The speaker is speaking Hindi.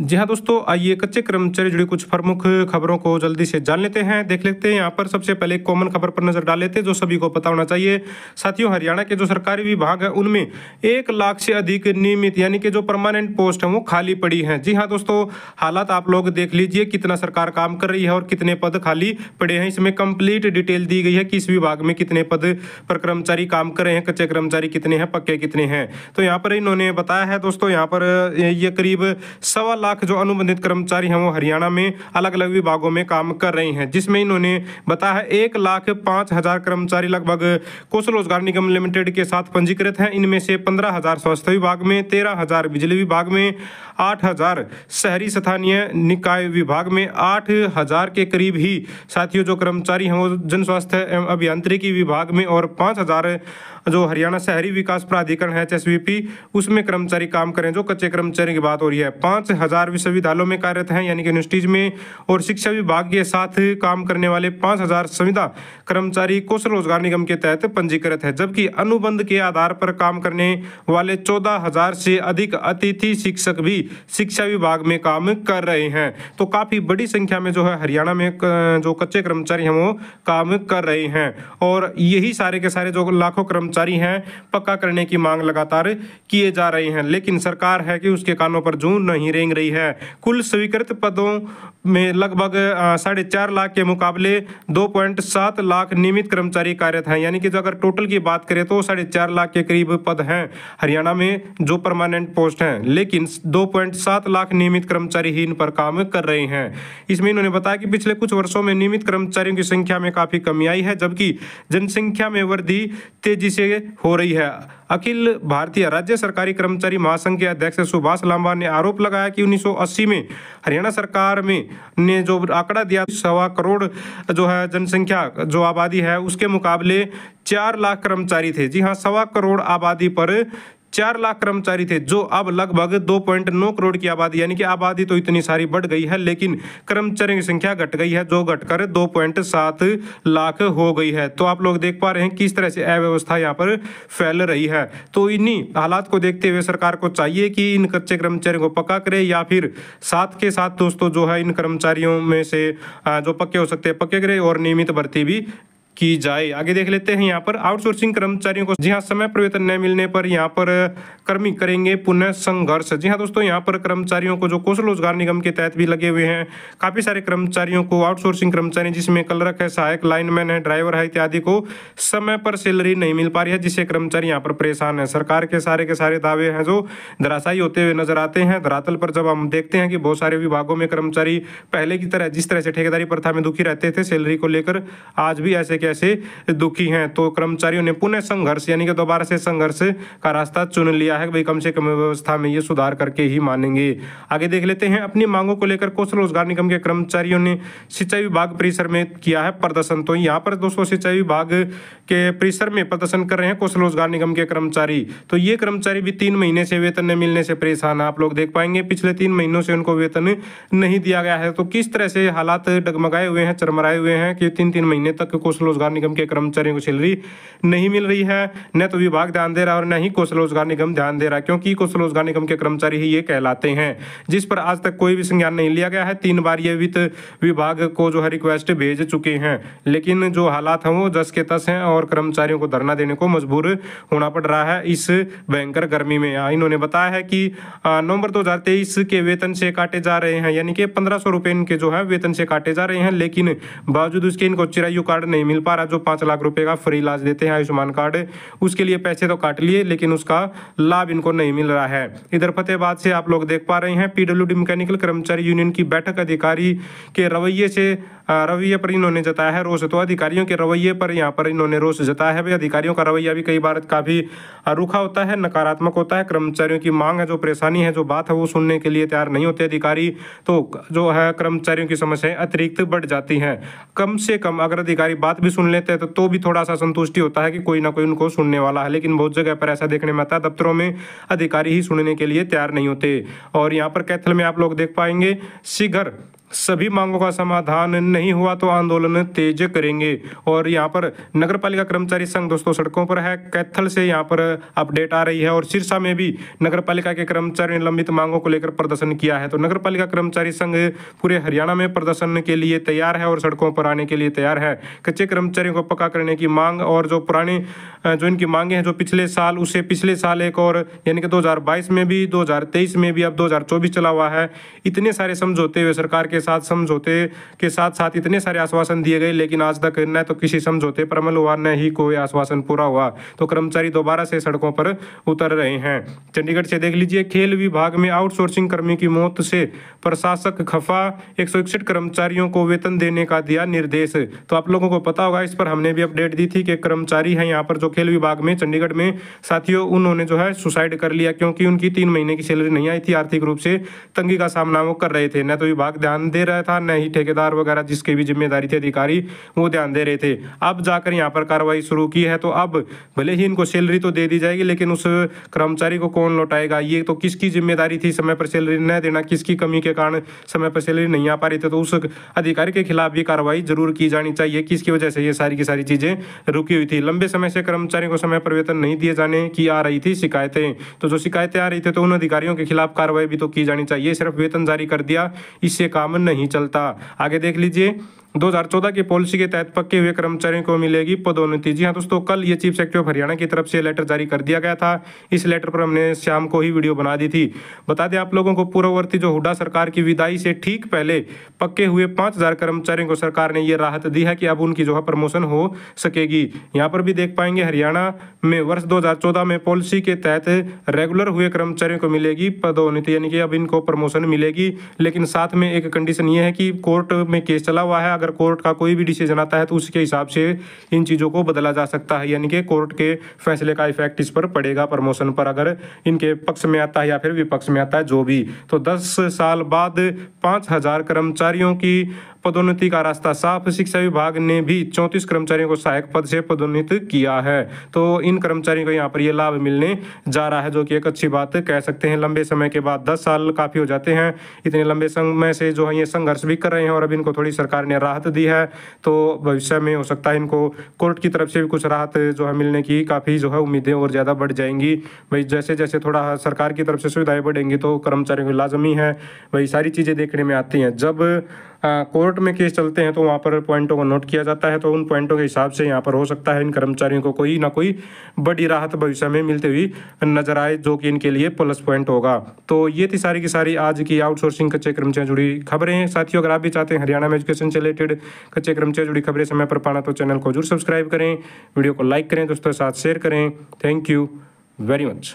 जी हाँ दोस्तों आइए कच्चे कर्मचारी जुड़ी कुछ प्रमुख खबरों को जल्दी से जान लेते हैं देख लेते हैं यहाँ पर सबसे पहले एक कॉमन खबर पर नजर डाल लेते हैं जो सभी को पता होना चाहिए साथियों हरियाणा के जो सरकारी विभाग है उनमें एक लाख से अधिक नियमित यानी कि जो परमानेंट पोस्ट है वो खाली पड़ी हैं जी हाँ दोस्तों हालात आप लोग देख लीजिए कितना सरकार काम कर रही है और कितने पद खाली पड़े हैं इसमें कंप्लीट डिटेल दी गई है कि इस विभाग में कितने पद पर कर्मचारी काम कर रहे हैं कच्चे कर्मचारी कितने हैं पक्के कितने हैं तो यहाँ पर इन्होंने बताया है दोस्तों यहाँ पर ये करीब सवा लाख जो अनुबंधित कर्मचारी हैं वो हरियाणा में अलग अलग विभागों में काम कर रहे हैं जिसमें इन्होंने बताया एक लाख पाँच हज़ार कर्मचारी लगभग कौशल रोजगार निगम लिमिटेड के साथ पंजीकृत हैं इनमें से पंद्रह हज़ार स्वास्थ्य विभाग में तेरह हज़ार बिजली विभाग में आठ हज़ार शहरी स्थानीय निकाय विभाग में आठ हज़ार के करीब ही साथियों जो कर्मचारी हैं वो जन स्वास्थ्य एवं अभियांत्रिकी विभाग में और पाँच हज़ार जो हरियाणा शहरी विकास प्राधिकरण है एच उसमें कर्मचारी काम करें जो कच्चे कर्मचारी की बात हो रही है पाँच हज़ार विश्वविद्यालयों में कार्यरत हैं यानी कि यूनिवर्सिटीज में और शिक्षा विभाग के साथ काम करने वाले पाँच हज़ार संविदा कर्मचारी कौशल रोजगार निगम के तहत पंजीकृत है जबकि अनुबंध के आधार पर काम करने वाले चौदह हजार से अधिक अतिथि शिक्षक भी शिक्षा विभाग में काम कर रहे हैं तो काफ़ी बड़ी संख्या में जो है हरियाणा में जो कच्चे कर्मचारी हैं वो काम कर रहे हैं और यही सारे के सारे जो लाखों कर्मचारी कर्मचारी हैं पक्का करने की मांग लगातार किए जा रहे हैं लेकिन सरकार है कि उसके कानों पर जू नहीं रेंग रही है कुल स्वीकृत पदों में लगभग साढ़े चार लाख के मुकाबले दो पॉइंट सात लाख नियमित कर्मचारी कार्यरत हैं यानी कि जो अगर टोटल की बात करें तो साढ़े चार लाख के करीब पद हैं हरियाणा में जो परमानेंट पोस्ट हैं लेकिन दो पॉइंट सात लाख नियमित कर्मचारी ही इन पर काम कर रहे हैं इसमें इन्होंने बताया कि पिछले कुछ वर्षों में नियमित कर्मचारियों की संख्या में काफ़ी कमी आई है जबकि जनसंख्या में वृद्धि तेजी से से हो रही है अखिल भारतीय राज्य सरकारी कर्मचारी महासंघ के अध्यक्ष सुभाष लांबा ने आरोप लगाया कि 1980 में हरियाणा सरकार में ने जो आंकड़ा दिया सवा करोड़ जो है जनसंख्या जो आबादी है उसके मुकाबले चार लाख कर्मचारी थे जी हाँ सवा करोड़ आबादी पर चार लाख कर्मचारी थे जो अब लगभग दो पॉइंट नौ करोड़ की आबादी यानी कि आबादी तो इतनी सारी बढ़ गई है लेकिन कर्मचारियों की संख्या घट गई है जो घटकर दो पॉइंट सात लाख हो गई है तो आप लोग देख पा रहे हैं किस तरह से अव्यवस्था यहाँ पर फैल रही है तो इन्हीं हालात को देखते हुए सरकार को चाहिए कि इन कच्चे कर्मचारियों को पक्का करे या फिर साथ के साथ दोस्तों जो है इन कर्मचारियों में से जो पक्के हो सकते हैं पक्के करे और नियमित भर्ती भी की जाए आगे देख लेते हैं यहाँ पर आउटसोर्सिंग कर्मचारियों को जी हाँ समय पर वेतन न मिलने पर यहाँ पर कर्मी करेंगे पुनः संघर्ष जी हाँ दोस्तों यहाँ पर कर्मचारियों को जो कौशल रोजगार निगम के तहत भी लगे हुए हैं काफी सारे कर्मचारियों को आउटसोर्सिंग कर्मचारी जिसमें कलरक है सहायक लाइनमैन है ड्राइवर है इत्यादि को समय पर सैलरी नहीं मिल पा रही है जिससे कर्मचारी यहाँ पर परेशान है सरकार के सारे के सारे दावे हैं जो धराशायी होते हुए नजर आते हैं धरातल पर जब हम देखते हैं कि बहुत सारे विभागों में कर्मचारी पहले की तरह जिस तरह से ठेकेदारी प्रथा में दुखी रहते थे सैलरी को लेकर आज भी ऐसे वजह से दुखी हैं तो कर्मचारियों ने पुनः संघर्ष यानी कि दोबारा से संघर्ष का रास्ता चुन लिया है भाई कम से कम व्यवस्था में ये सुधार करके ही मानेंगे आगे देख लेते हैं अपनी मांगों को लेकर कौशल रोजगार निगम के कर्मचारियों ने सिंचाई विभाग परिसर में किया है प्रदर्शन तो यहाँ पर दोस्तों सिंचाई विभाग के परिसर में प्रदर्शन कर रहे हैं कौशल रोजगार निगम के कर्मचारी तो ये कर्मचारी भी तीन महीने से वेतन न मिलने से परेशान आप लोग देख पाएंगे पिछले तीन महीनों से उनको वेतन नहीं दिया गया है तो किस तरह से हालात डगमगाए हुए हैं चरमराए हुए हैं कि तीन तीन महीने तक कौशल रोजगार निगम के कर्मचारियों को सैलरी नहीं मिल रही है न तो विभाग ध्यान दे रहा और न ही कौशल रोजगार निगम ध्यान दे रहा क्योंकि कौशल रोजगार निगम के कर्मचारी ही ये कहलाते हैं जिस पर आज तक कोई भी संज्ञान नहीं लिया गया है तीन बार ये वित्त विभाग को जो है रिक्वेस्ट भेज चुके हैं लेकिन जो हालात हैं वो जस के तस हैं और कर्मचारियों को धरना देने को मजबूर होना पड़ रहा है इस भयंकर गर्मी में हाँ, इन्होंने बताया है कि नवंबर दो के वेतन से काटे जा रहे हैं यानी कि पंद्रह सौ इनके जो है वेतन से काटे जा रहे हैं लेकिन बावजूद उसके इनको चिरायु कार्ड नहीं मिल रहा जो पाँच लाख रुपए का फ्री इलाज देते हैं आयुष्मान कार्ड उसके लिए पैसे तो काट लिए लेकिन उसका लाभ इनको नहीं मिल रहा है इधर फतेहबाद से आप लोग देख पा रहे हैं पीडब्ल्यू मैकेनिकल कर्मचारी यूनियन की बैठक अधिकारी के रवैये से रवैये पर इन्होंने जताया है रोष तो अधिकारियों के रवैये पर यहाँ पर इन्होंने रोष जताया है अधिकारियों का रवैया भी कई बार काफ़ी रूखा होता है नकारात्मक होता है कर्मचारियों की मांग है जो परेशानी है जो बात है वो सुनने के लिए तैयार नहीं होते अधिकारी तो जो है कर्मचारियों की समस्याएं अतिरिक्त बढ़ जाती हैं कम से कम अगर अधिकारी बात भी सुन लेते हैं तो, भी थोड़ा सा संतुष्टि होता है कि कोई ना कोई उनको सुनने वाला है लेकिन बहुत जगह पर ऐसा देखने में आता है दफ्तरों में अधिकारी ही सुनने के लिए तैयार नहीं होते और यहाँ पर कैथल में आप लोग देख पाएंगे शिघर सभी मांगों का समाधान नहीं हुआ तो आंदोलन तेज करेंगे और यहाँ पर नगर पालिका कर्मचारी संघ दोस्तों सड़कों पर है कैथल से यहाँ पर अपडेट आ रही है और सिरसा में भी नगर पालिका के कर्मचारी ने लंबित मांगों को लेकर प्रदर्शन किया है तो नगर पालिका कर्मचारी संघ पूरे हरियाणा में प्रदर्शन के लिए तैयार है और सड़कों पर आने के लिए तैयार है कच्चे कर्मचारियों को पक्का करने की मांग और जो पुराने जो इनकी मांगे हैं जो पिछले साल उसे पिछले साल एक और यानी कि दो में भी दो में भी अब दो चला हुआ है इतने सारे समझौते हुए सरकार के साथ समझौते के साथ साथ इतने सारे आश्वासन दिए गए लेकिन आज तक न तो किसी समझौते पर अमल हुआ न ही कोई आश्वासन पूरा हुआ तो कर्मचारी दोबारा से सड़कों पर उतर रहे हैं चंडीगढ़ से देख लीजिए खेल विभाग में आउटसोर्सिंग कर्मी की मौत से प्रशासक खफा एक कर्मचारियों को वेतन देने का दिया निर्देश तो आप लोगों को पता होगा इस पर हमने भी अपडेट दी थी कि कर्मचारी हैं यहाँ पर जो खेल विभाग में चंडीगढ़ में साथियों उन्होंने जो है सुसाइड कर लिया क्योंकि उनकी तीन महीने की सैलरी नहीं आई थी आर्थिक रूप से तंगी का सामना वो कर रहे थे न तो विभाग ध्यान दे रहा था न ही ठेकेदार वगैरह जिसके भी जिम्मेदारी थे अधिकारी वो ध्यान दे रहे थे अब जाकर यहाँ पर कार्रवाई शुरू की है तो अब भले ही इनको सैलरी तो दे दी जाएगी लेकिन उस कर्मचारी को कौन लौटाएगा ये तो किसकी जिम्मेदारी थी समय पर सैलरी न देना किसकी कमी के कारण समय पर सैलरी नहीं आ पा रही थी तो उस अधिकारी के खिलाफ भी कार्रवाई जरूर की जानी चाहिए किसकी वजह से ये सारी की सारी चीज़ें रुकी हुई थी लंबे समय से कर्मचारियों को समय पर वेतन नहीं दिए जाने की आ रही थी शिकायतें तो जो शिकायतें आ रही थी तो उन अधिकारियों के खिलाफ कार्रवाई भी तो की जानी चाहिए सिर्फ वेतन जारी कर दिया इससे काम काम नहीं चलता आगे देख लीजिए 2014 की पॉलिसी के तहत पक्के हुए कर्मचारियों को मिलेगी पदोन्नति जी हाँ दोस्तों कल ये चीफ सेक्रेटरी ऑफ हरियाणा की तरफ से लेटर जारी कर दिया गया था इस लेटर पर हमने शाम को ही वीडियो बना दी थी बता दें आप लोगों को पूर्ववर्ती जो हुडा सरकार की विदाई से ठीक पहले पक्के हुए पाँच कर्मचारियों को सरकार ने ये राहत दी है कि अब उनकी जो है प्रमोशन हो सकेगी यहाँ पर भी देख पाएंगे हरियाणा में वर्ष चौदह में पॉलिसी के तहत रेगुलर हुए कर्मचारियों को मिलेगी पदोन्नति यानी कि अब इनको प्रमोशन मिलेगी लेकिन साथ में एक कंडीशन ये है कि कोर्ट में केस चला हुआ है अगर कोर्ट का कोई भी डिसीजन आता है तो उसके हिसाब से इन चीज़ों को बदला जा सकता है यानी कि कोर्ट के फैसले का इफेक्ट इस पर पड़ेगा प्रमोशन पर अगर इनके पक्ष में आता है या फिर विपक्ष में आता है जो भी तो दस साल बाद पाँच कर्मचारियों की पदोन्नति का रास्ता साफ शिक्षा विभाग ने भी चौंतीस कर्मचारियों को सहायक पद से पदोन्नत किया है तो इन कर्मचारियों को यहाँ पर ये लाभ मिलने जा रहा है जो कि एक अच्छी बात कह सकते हैं लंबे समय के बाद दस साल काफ़ी हो जाते हैं इतने लंबे समय से जो है ये संघर्ष भी कर रहे हैं और अब इनको थोड़ी सरकार ने राहत दी है तो भविष्य में हो सकता है इनको कोर्ट की तरफ से भी कुछ राहत जो है मिलने की काफ़ी जो है उम्मीदें और ज़्यादा बढ़ जाएंगी भाई जैसे जैसे थोड़ा सरकार की तरफ से सुविधाएं बढ़ेंगी तो कर्मचारियों को लाजमी है भाई सारी चीज़ें देखने में आती हैं जब कोर्ट में केस चलते हैं तो वहाँ पर पॉइंटों को नोट किया जाता है तो उन पॉइंटों के हिसाब से यहाँ पर हो सकता है इन कर्मचारियों को कोई ना कोई बड़ी राहत भविष्य में मिलती हुई नजर आए जो कि इनके लिए प्लस पॉइंट होगा तो ये थी सारी की सारी आज की आउटसोर्सिंग कच्चे कर्मचारियों जुड़ी खबरें हैं साथियों अगर आप भी चाहते हैं हरियाणा में एजुकेशन से रिलेटेड कच्चे कर्मचारियों जुड़ी खबरें समय पर पाना तो चैनल को जरूर सब्सक्राइब करें वीडियो को लाइक करें दोस्तों के साथ शेयर करें थैंक यू वेरी मच